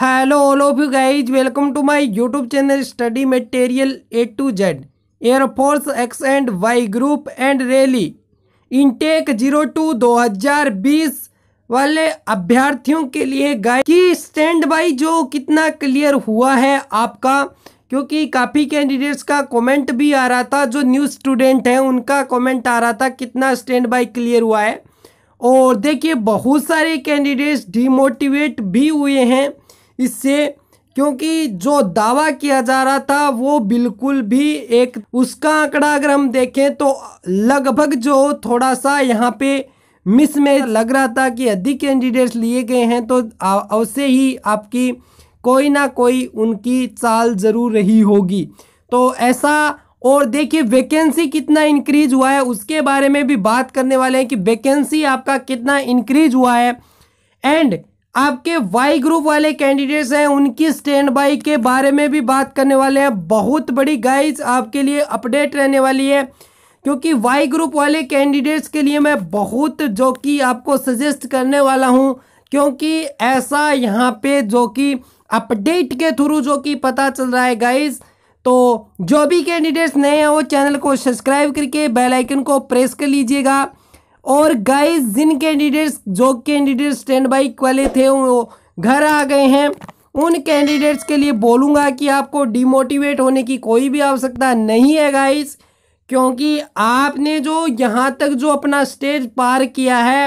hello all of you guys welcome to my YouTube channel study material A to Z air force X and Y group and rally intake zero two दो हजार बीस वाले अभ्यर्थियों के लिए guide की stand by जो कितना क्लियर हुआ है आपका क्योंकि काफ़ी कैंडिडेट्स का कमेंट भी आ रहा था जो न्यू स्टूडेंट हैं उनका कमेंट आ रहा था कितना स्टैंड बाई क्लियर हुआ है और देखिए बहुत सारे कैंडिडेट्स डिमोटिवेट भी हुए हैं इससे क्योंकि जो दावा किया जा रहा था वो बिल्कुल भी एक उसका आंकड़ा अगर हम देखें तो लगभग जो थोड़ा सा यहाँ पे मिस में लग रहा था कि अधिक कैंडिडेट्स लिए गए हैं तो अवश्य ही आपकी कोई ना कोई उनकी चाल ज़रूर रही होगी तो ऐसा और देखिए वैकेंसी कितना इंक्रीज हुआ है उसके बारे में भी बात करने वाले हैं कि वैकेंसी आपका कितना इंक्रीज हुआ है एंड आपके वाई ग्रुप वाले कैंडिडेट्स हैं उनकी स्टैंड बाई के बारे में भी बात करने वाले हैं बहुत बड़ी गाइज आपके लिए अपडेट रहने वाली है क्योंकि वाई ग्रुप वाले कैंडिडेट्स के लिए मैं बहुत जो कि आपको सजेस्ट करने वाला हूं क्योंकि ऐसा यहाँ पे जो कि अपडेट के थ्रू जो कि पता चल रहा है गाइज तो जो भी कैंडिडेट्स नए हैं वो चैनल को सब्सक्राइब करके बेलाइकन को प्रेस कर लीजिएगा और गाइस जिन कैंडिडेट्स जो कैंडिडेट स्टैंड बाई वाले थे वो घर आ गए हैं उन कैंडिडेट्स के लिए बोलूँगा कि आपको डिमोटिवेट होने की कोई भी आवश्यकता नहीं है गाइस क्योंकि आपने जो यहाँ तक जो अपना स्टेज पार किया है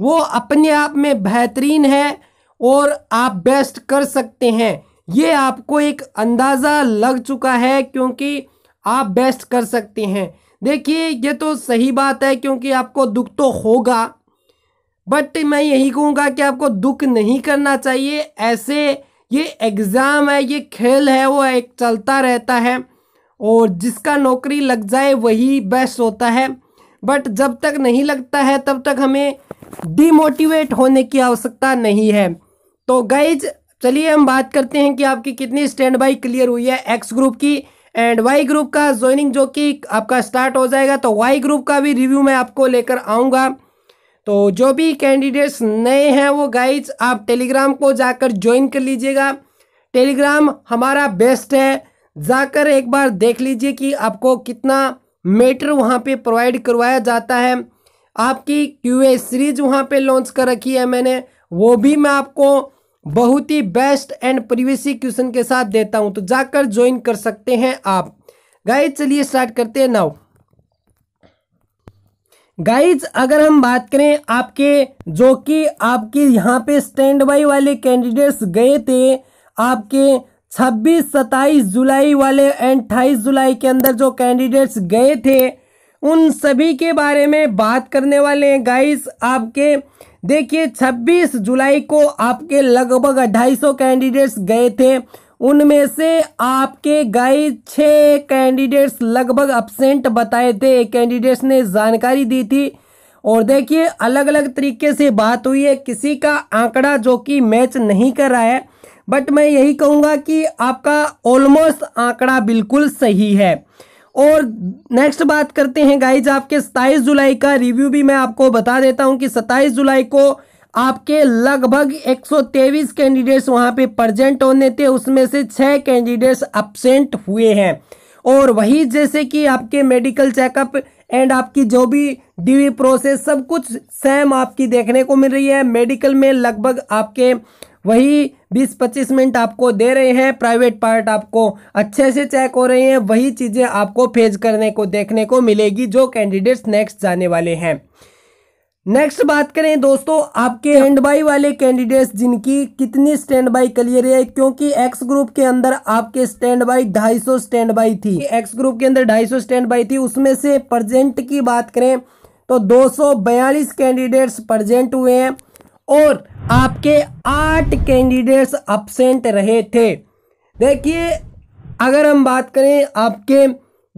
वो अपने आप में बेहतरीन है और आप बेस्ट कर सकते हैं ये आपको एक अंदाज़ा लग चुका है क्योंकि आप बेस्ट कर सकते हैं देखिए ये तो सही बात है क्योंकि आपको दुख तो होगा बट मैं यही कहूँगा कि आपको दुख नहीं करना चाहिए ऐसे ये एग्ज़ाम है ये खेल है वो एक चलता रहता है और जिसका नौकरी लग जाए वही बेस्ट होता है बट जब तक नहीं लगता है तब तक हमें डीमोटिवेट होने की आवश्यकता नहीं है तो गाइज चलिए हम बात करते हैं कि आपकी कितनी स्टैंड बाई क्लियर हुई है एक्स ग्रुप की एंड वाई ग्रुप का ज्वाइनिंग जो कि आपका स्टार्ट हो जाएगा तो वाई ग्रुप का भी रिव्यू मैं आपको लेकर आऊँगा तो जो भी कैंडिडेट्स नए हैं वो गाइड्स आप टेलीग्राम को जाकर ज्वाइन कर लीजिएगा टेलीग्राम हमारा बेस्ट है जाकर एक बार देख लीजिए कि आपको कितना मेटर वहाँ पे प्रोवाइड करवाया जाता है आपकी क्यू ए सीरीज वहाँ पे लॉन्च कर रखी है मैंने वो भी मैं आपको बहुत ही बेस्ट एंड प्रीवियसी क्वेश्चन के साथ देता हूं तो जाकर ज्वाइन कर सकते हैं आप गाइज चलिए स्टार्ट करते हैं नाउ गाइज अगर हम बात करें आपके जो कि आपके यहाँ पे स्टैंड बाई वाले कैंडिडेट्स गए थे आपके 26 सताईस जुलाई वाले एंड अट्ठाईस जुलाई के अंदर जो कैंडिडेट्स गए थे उन सभी के बारे में बात करने वाले हैं गाइस आपके देखिए 26 जुलाई को आपके लगभग 250 कैंडिडेट्स गए थे उनमें से आपके गाइस छः कैंडिडेट्स लगभग अपसेंट बताए थे कैंडिडेट्स ने जानकारी दी थी और देखिए अलग अलग तरीके से बात हुई है किसी का आंकड़ा जो कि मैच नहीं कर रहा है बट मैं यही कहूँगा कि आपका ऑलमोस्ट आंकड़ा बिल्कुल सही है और नेक्स्ट बात करते हैं गाइज आपके सताईस जुलाई का रिव्यू भी मैं आपको बता देता हूं कि सताईस जुलाई को आपके लगभग 123 कैंडिडेट्स वहां पे प्रजेंट होने थे उसमें से छः कैंडिडेट्स अपसेंट हुए हैं और वही जैसे कि आपके मेडिकल चेकअप एंड आपकी जो भी डीवी प्रोसेस सब कुछ सेम आपकी देखने को मिल रही है मेडिकल में लगभग आपके वही 20-25 मिनट आपको दे रहे हैं प्राइवेट पार्ट आपको अच्छे से चेक हो रहे हैं वही चीज़ें आपको फेज करने को देखने को मिलेगी जो कैंडिडेट्स नेक्स्ट जाने वाले हैं नेक्स्ट बात करें दोस्तों आपके स्टैंड बाई वाले कैंडिडेट्स जिनकी कितनी स्टैंड बाई क्लियर है क्योंकि एक्स ग्रुप के अंदर आपके स्टैंड बाई ढाई सौ स्टैंड बाई थी एक्स ग्रुप के अंदर ढाई सौ स्टैंड बाई थी उसमें से प्रजेंट की बात करें तो दो सौ बयालीस कैंडिडेट्स प्रजेंट हुए हैं और आपके आठ कैंडिडेट्स अपसेंट रहे थे देखिए अगर हम बात करें आपके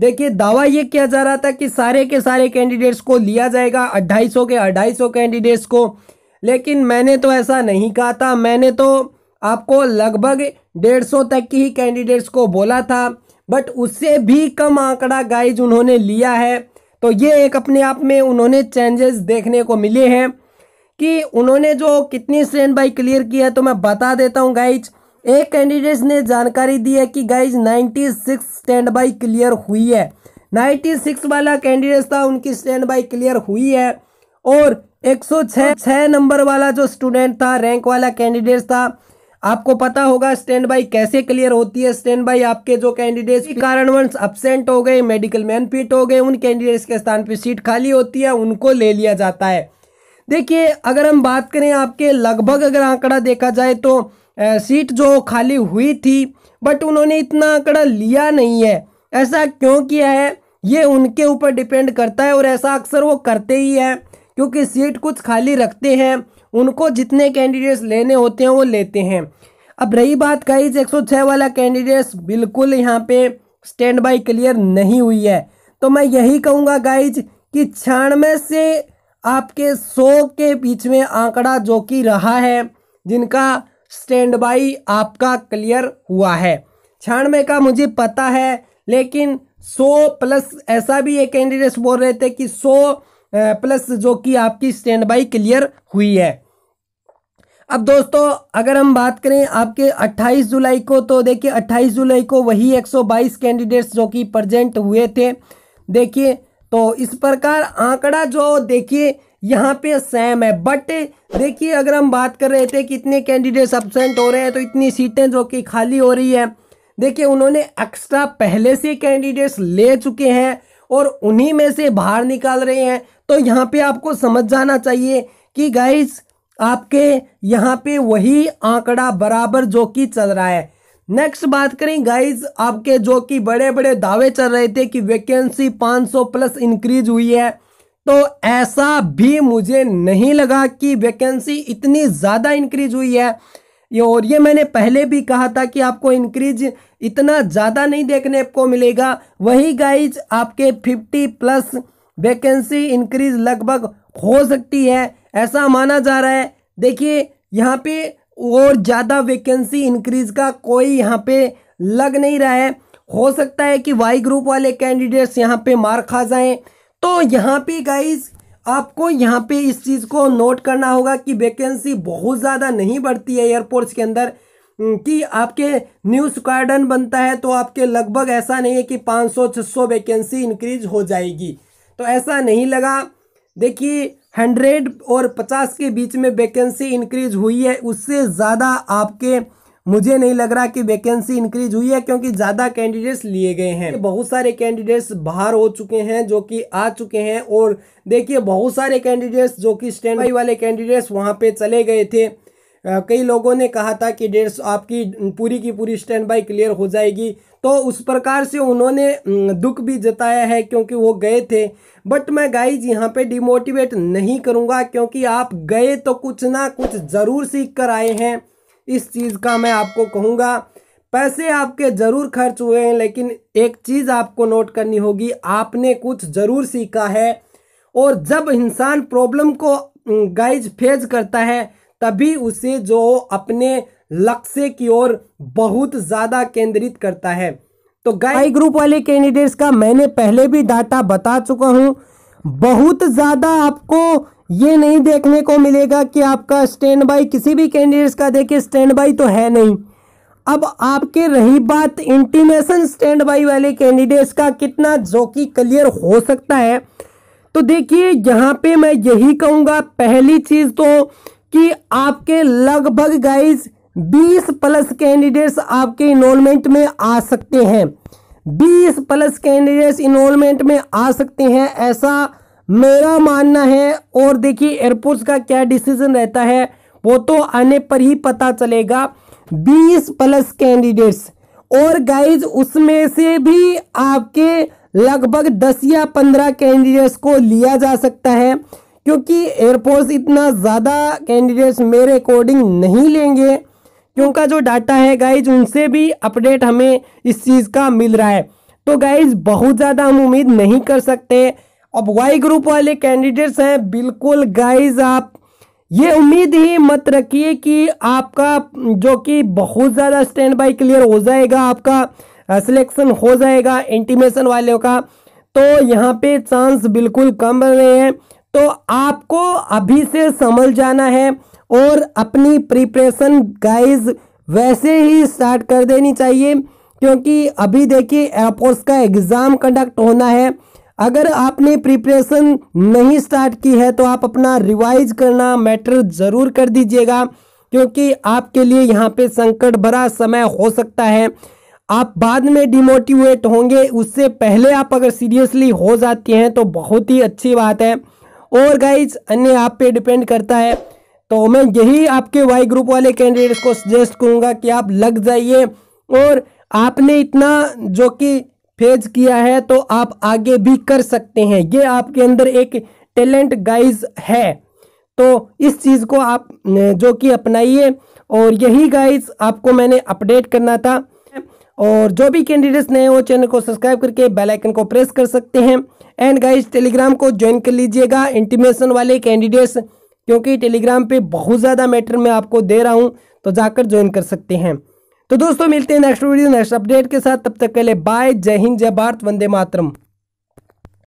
देखिए दावा ये किया जा रहा था कि सारे के सारे कैंडिडेट्स को लिया जाएगा 250 के 250 कैंडिडेट्स को लेकिन मैंने तो ऐसा नहीं कहा था मैंने तो आपको लगभग 150 तक की ही कैंडिडेट्स को बोला था बट उससे भी कम आंकड़ा गाइज उन्होंने लिया है तो ये एक अपने आप में उन्होंने चेंजेस देखने को मिले हैं कि उन्होंने जो कितनी स्टैंड बाई क्लियर की है तो मैं बता देता हूँ गाइज एक कैंडिडेट ने जानकारी दी है कि गाइज 96 स्टैंड बाई क्लियर हुई है 96 वाला कैंडिडेट था उनकी स्टैंड बाई क्लियर हुई है और 106 छः नंबर वाला जो स्टूडेंट था रैंक वाला कैंडिडेट था आपको पता होगा स्टैंड बाई कैसे क्लियर होती है स्टैंड बाई आपके जो कैंडिडेट्स कारणवंश अपसेंट हो गए मेडिकल मैन फिट हो गए उन कैंडिडेट्स के स्थान पर सीट खाली होती है उनको ले लिया जाता है देखिए अगर हम बात करें आपके लगभग अगर आंकड़ा देखा जाए तो सीट जो खाली हुई थी बट उन्होंने इतना आंकड़ा लिया नहीं है ऐसा क्यों किया है ये उनके ऊपर डिपेंड करता है और ऐसा अक्सर वो करते ही हैं क्योंकि सीट कुछ खाली रखते हैं उनको जितने कैंडिडेट्स लेने होते हैं वो लेते हैं अब रही बात गाइज छः वाला कैंडिडेट्स बिल्कुल यहाँ पे स्टैंड बाई क्लियर नहीं हुई है तो मैं यही कहूँगा गाइज कि छियानवे से आपके सो के बीच में आंकड़ा जो कि रहा है जिनका स्टैंड बाई आपका क्लियर हुआ है छियानवे का मुझे पता है लेकिन सो प्लस ऐसा भी एक कैंडिडेट्स बोल रहे थे कि सौ प्लस जो कि आपकी स्टैंड बाई क्लियर हुई है अब दोस्तों अगर हम बात करें आपके 28 जुलाई को तो देखिए 28 जुलाई को वही 122 कैंडिडेट्स जो कि प्रजेंट हुए थे देखिए तो इस प्रकार आंकड़ा जो देखिए यहाँ पे सेम है बट देखिए अगर हम बात कर रहे थे कि इतने कैंडिडेट्स एबसेंट हो रहे हैं तो इतनी सीटें जो कि खाली हो रही है देखिए उन्होंने एक्स्ट्रा पहले से कैंडिडेट्स ले चुके हैं और उन्हीं में से बाहर निकाल रहे हैं तो यहाँ पे आपको समझ जाना चाहिए कि गाइज आपके यहाँ पे वही आंकड़ा बराबर जो कि चल रहा है नेक्स्ट बात करें गाइज आपके जो कि बड़े बड़े दावे चल रहे थे कि वैकेंसी 500 प्लस इंक्रीज हुई है तो ऐसा भी मुझे नहीं लगा कि वैकेंसी इतनी ज़्यादा इंक्रीज हुई है ये और ये मैंने पहले भी कहा था कि आपको इंक्रीज इतना ज़्यादा नहीं देखने को मिलेगा वही गाइज आपके 50 प्लस वैकेंसी इंक्रीज लगभग हो सकती है ऐसा माना जा रहा है देखिए यहाँ पे और ज़्यादा वैकेंसी इंक्रीज का कोई यहाँ पे लग नहीं रहा है हो सकता है कि वाई ग्रुप वाले कैंडिडेट्स यहाँ पे मार खा जाएं तो यहाँ पे गाइज आपको यहाँ पे इस चीज़ को नोट करना होगा कि वैकेंसी बहुत ज़्यादा नहीं बढ़ती है एयरपोर्ट्स के अंदर कि आपके न्यू स्क्वाडन बनता है तो आपके लगभग ऐसा नहीं है कि पाँच सौ वैकेंसी इंक्रीज हो जाएगी तो ऐसा नहीं लगा देखिए हंड्रेड और पचास के बीच में वैकेंसी इंक्रीज हुई है उससे ज़्यादा आपके मुझे नहीं लग रहा कि वैकेंसी इंक्रीज हुई है क्योंकि ज़्यादा कैंडिडेट्स लिए गए हैं बहुत सारे कैंडिडेट्स बाहर हो चुके हैं जो कि आ चुके हैं और देखिए बहुत सारे कैंडिडेट्स जो कि स्टैंड वाले कैंडिडेट्स वहाँ पर चले गए थे कई लोगों ने कहा था कि डेढ़ आपकी पूरी की पूरी स्टैंड बाई क्लियर हो जाएगी तो उस प्रकार से उन्होंने दुख भी जताया है क्योंकि वो गए थे बट मैं गाइज यहाँ पे डिमोटिवेट नहीं करूँगा क्योंकि आप गए तो कुछ ना कुछ ज़रूर सीख कर आए हैं इस चीज़ का मैं आपको कहूँगा पैसे आपके ज़रूर खर्च हुए हैं लेकिन एक चीज़ आपको नोट करनी होगी आपने कुछ ज़रूर सीखा है और जब इंसान प्रॉब्लम को गाइज फेज करता है तभी उसे जो अपने लक्ष्य की ओर बहुत ज़्यादा केंद्रित करता है तो गाय ग्रुप वाले कैंडिडेट्स का मैंने पहले भी डाटा बता चुका हूं बहुत ज़्यादा आपको ये नहीं देखने को मिलेगा कि आपका स्टैंड बाई किसी भी कैंडिडेट्स का देखिए स्टैंड बाई तो है नहीं अब आपके रही बात इंटीमेशन स्टैंड बाई वाले कैंडिडेट्स का कितना जोकी क्लियर हो सकता है तो देखिए यहाँ पे मैं यही कहूँगा पहली चीज़ तो कि आपके लगभग गाइज 20 प्लस कैंडिडेट्स आपके इनोलमेंट में आ सकते हैं 20 प्लस कैंडिडेट्स इनोलमेंट में आ सकते हैं ऐसा मेरा मानना है और देखिए एयरपोर्ट्स का क्या डिसीजन रहता है वो तो आने पर ही पता चलेगा 20 प्लस कैंडिडेट्स और गाइज उसमें से भी आपके लगभग 10 या 15 कैंडिडेट्स को लिया जा सकता है क्योंकि एयरफोर्स इतना ज़्यादा कैंडिडेट्स मेरे अकॉर्डिंग नहीं लेंगे क्योंकि जो डाटा है गाइज उनसे भी अपडेट हमें इस चीज़ का मिल रहा है तो गाइज बहुत ज़्यादा हम उम्मीद नहीं कर सकते अब वाई ग्रुप वाले कैंडिडेट्स हैं बिल्कुल गाइज आप ये उम्मीद ही मत रखिए कि आपका जो कि बहुत ज़्यादा स्टैंड बाई क्लियर हो जाएगा आपका सिलेक्शन हो जाएगा इंटीमेशन वाले का तो यहाँ पे चांस बिल्कुल कम रहे हैं तो आपको अभी से समझ जाना है और अपनी प्रिपरेशन गाइज वैसे ही स्टार्ट कर देनी चाहिए क्योंकि अभी देखिए एयरपोर्ट्स का एग्ज़ाम कंडक्ट होना है अगर आपने प्रिपरेशन नहीं स्टार्ट की है तो आप अपना रिवाइज करना मैटर ज़रूर कर दीजिएगा क्योंकि आपके लिए यहाँ पे संकट भरा समय हो सकता है आप बाद में डिमोटिवेट होंगे उससे पहले आप अगर सीरियसली हो जाती हैं तो बहुत ही अच्छी बात है और गाइज अन्य आप पे डिपेंड करता है तो मैं यही आपके वाई ग्रुप वाले कैंडिडेट्स को सजेस्ट करूँगा कि आप लग जाइए और आपने इतना जो कि फेज किया है तो आप आगे भी कर सकते हैं ये आपके अंदर एक टैलेंट गाइज है तो इस चीज़ को आप जो कि अपनाइए और यही गाइज आपको मैंने अपडेट करना था और जो भी कैंडिडेट्स नए हो चैनल को सब्सक्राइब करके बेल आइकन को प्रेस कर सकते हैं एंड गाइस टेलीग्राम को ज्वाइन कर लीजिएगा इंटीमेशन वाले कैंडिडेट्स क्योंकि टेलीग्राम पे बहुत ज़्यादा मैटर मैं आपको दे रहा हूँ तो जाकर ज्वाइन कर सकते हैं तो दोस्तों मिलते हैं नेक्स्ट वीडियो नेक्स्ट अपडेट के साथ तब तक के लिए बाय जय हिंद जय भारत वंदे मातरम